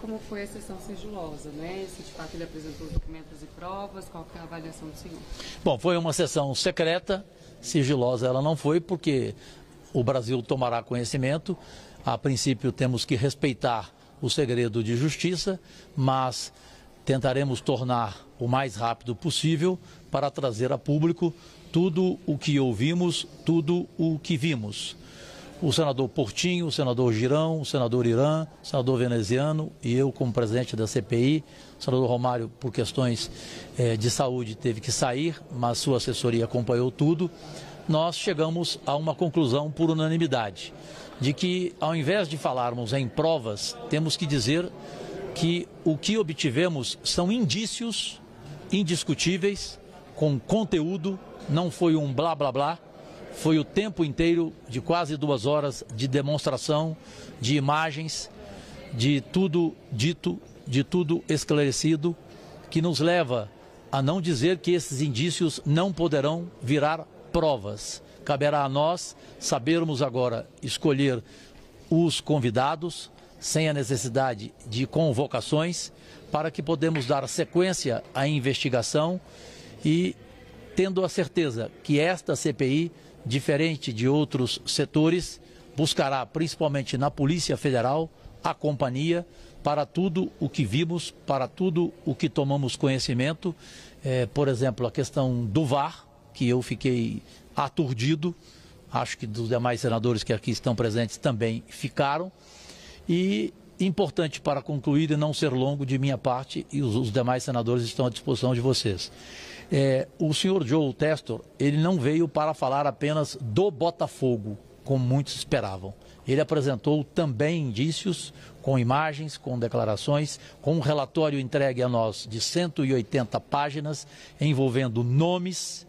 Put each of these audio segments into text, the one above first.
como foi a sessão sigilosa, né? Se de fato ele apresentou documentos e provas, qual que é a avaliação do senhor? Bom, foi uma sessão secreta, sigilosa ela não foi, porque o Brasil tomará conhecimento. A princípio temos que respeitar o segredo de justiça, mas tentaremos tornar o mais rápido possível para trazer a público tudo o que ouvimos, tudo o que vimos o senador Portinho, o senador Girão, o senador Irã, o senador veneziano e eu como presidente da CPI. O senador Romário, por questões eh, de saúde, teve que sair, mas sua assessoria acompanhou tudo. Nós chegamos a uma conclusão por unanimidade, de que ao invés de falarmos em provas, temos que dizer que o que obtivemos são indícios indiscutíveis, com conteúdo, não foi um blá blá blá, foi o tempo inteiro de quase duas horas de demonstração, de imagens, de tudo dito, de tudo esclarecido, que nos leva a não dizer que esses indícios não poderão virar provas. Caberá a nós sabermos agora escolher os convidados, sem a necessidade de convocações, para que podemos dar sequência à investigação e tendo a certeza que esta CPI diferente de outros setores, buscará principalmente na Polícia Federal a companhia para tudo o que vimos, para tudo o que tomamos conhecimento. É, por exemplo, a questão do VAR, que eu fiquei aturdido, acho que dos demais senadores que aqui estão presentes também ficaram. E importante para concluir e não ser longo de minha parte, e os, os demais senadores estão à disposição de vocês. É, o senhor Joe Testor, ele não veio para falar apenas do Botafogo, como muitos esperavam. Ele apresentou também indícios, com imagens, com declarações, com um relatório entregue a nós de 180 páginas, envolvendo nomes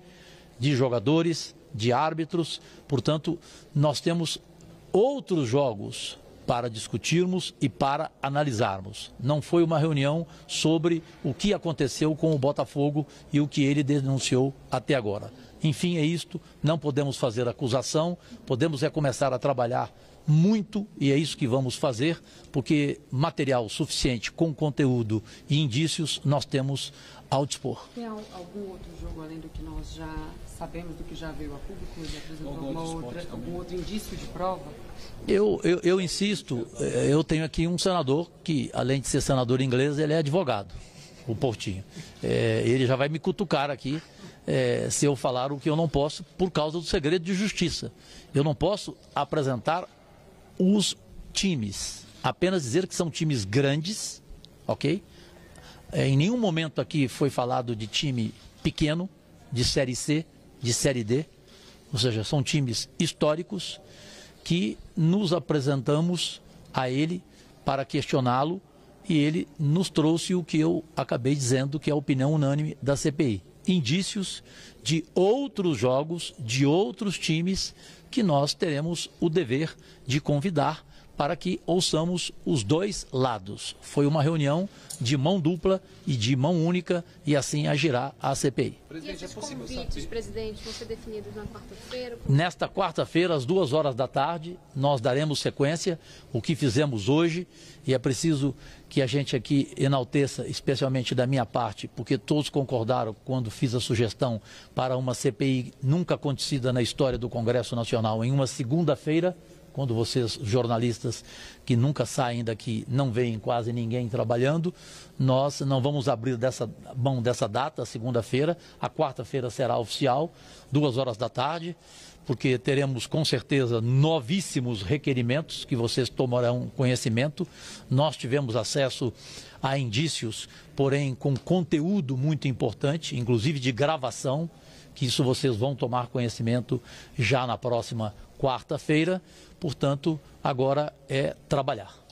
de jogadores, de árbitros. Portanto, nós temos outros jogos para discutirmos e para analisarmos. Não foi uma reunião sobre o que aconteceu com o Botafogo e o que ele denunciou até agora. Enfim, é isto. Não podemos fazer acusação, podemos recomeçar a trabalhar muito e é isso que vamos fazer, porque material suficiente com conteúdo e indícios nós temos ao dispor. Tem algum outro jogo além do que nós já sabemos, do que já veio a público, já apresentou algum, outro, outra, algum outro indício de prova? Eu, eu, eu insisto, eh, eu tenho aqui um senador que, além de ser senador inglês, ele é advogado, o Portinho. É, ele já vai me cutucar aqui. É, se eu falar o que eu não posso por causa do segredo de justiça. Eu não posso apresentar os times. Apenas dizer que são times grandes, ok? É, em nenhum momento aqui foi falado de time pequeno, de Série C, de Série D. Ou seja, são times históricos que nos apresentamos a ele para questioná-lo e ele nos trouxe o que eu acabei dizendo, que é a opinião unânime da CPI indícios de outros jogos, de outros times que nós teremos o dever de convidar para que ouçamos os dois lados. Foi uma reunião de mão dupla e de mão única e assim agirá a CPI. Presidente, e esses é possível convites, presidente, vão ser definidos na quarta-feira? Nesta quarta-feira, às duas horas da tarde, nós daremos sequência o que fizemos hoje e é preciso que a gente aqui enalteça, especialmente da minha parte, porque todos concordaram quando fiz a sugestão para uma CPI nunca acontecida na história do Congresso Nacional em uma segunda-feira quando vocês, jornalistas que nunca saem daqui, não veem quase ninguém trabalhando, nós não vamos abrir dessa, mão dessa data, segunda-feira. A quarta-feira será oficial, duas horas da tarde, porque teremos com certeza novíssimos requerimentos que vocês tomarão conhecimento. Nós tivemos acesso a indícios, porém com conteúdo muito importante, inclusive de gravação que isso vocês vão tomar conhecimento já na próxima quarta-feira. Portanto, agora é trabalhar.